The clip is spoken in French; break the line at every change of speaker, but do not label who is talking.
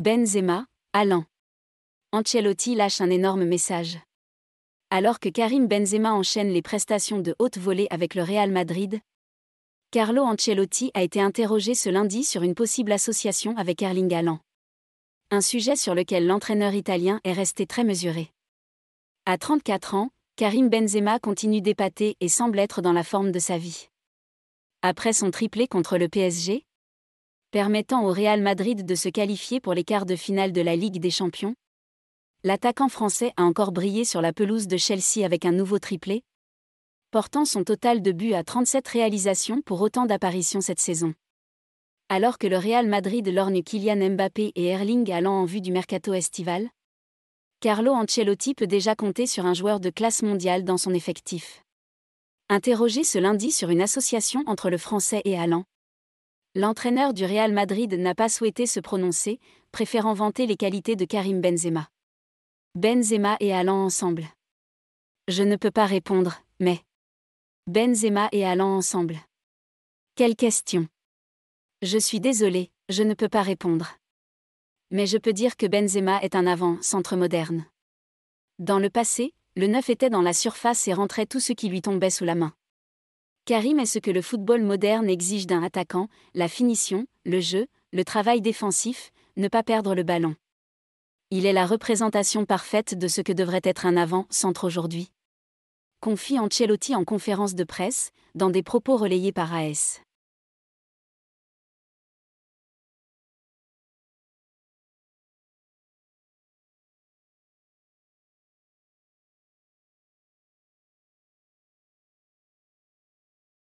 Benzema, Alain. Ancelotti lâche un énorme message. Alors que Karim Benzema enchaîne les prestations de haute volée avec le Real Madrid, Carlo Ancelotti a été interrogé ce lundi sur une possible association avec Erling Allan. Un sujet sur lequel l'entraîneur italien est resté très mesuré. À 34 ans, Karim Benzema continue d'épater et semble être dans la forme de sa vie. Après son triplé contre le PSG, permettant au Real Madrid de se qualifier pour les quarts de finale de la Ligue des Champions. L'attaquant français a encore brillé sur la pelouse de Chelsea avec un nouveau triplé, portant son total de buts à 37 réalisations pour autant d'apparitions cette saison. Alors que le Real Madrid lorgne Kylian Mbappé et Erling allant en vue du mercato estival, Carlo Ancelotti peut déjà compter sur un joueur de classe mondiale dans son effectif. Interrogé ce lundi sur une association entre le français et Haaland, L'entraîneur du Real Madrid n'a pas souhaité se prononcer, préférant vanter les qualités de Karim Benzema. Benzema et Allant ensemble. Je ne peux pas répondre, mais. Benzema et Allant ensemble. Quelle question Je suis désolé, je ne peux pas répondre. Mais je peux dire que Benzema est un avant-centre moderne. Dans le passé, le neuf était dans la surface et rentrait tout ce qui lui tombait sous la main. Karim est ce que le football moderne exige d'un attaquant, la finition, le jeu, le travail défensif, ne pas perdre le ballon. Il est la représentation parfaite de ce que devrait être un avant-centre aujourd'hui. Confie Ancelotti en conférence de presse, dans des propos relayés par AS.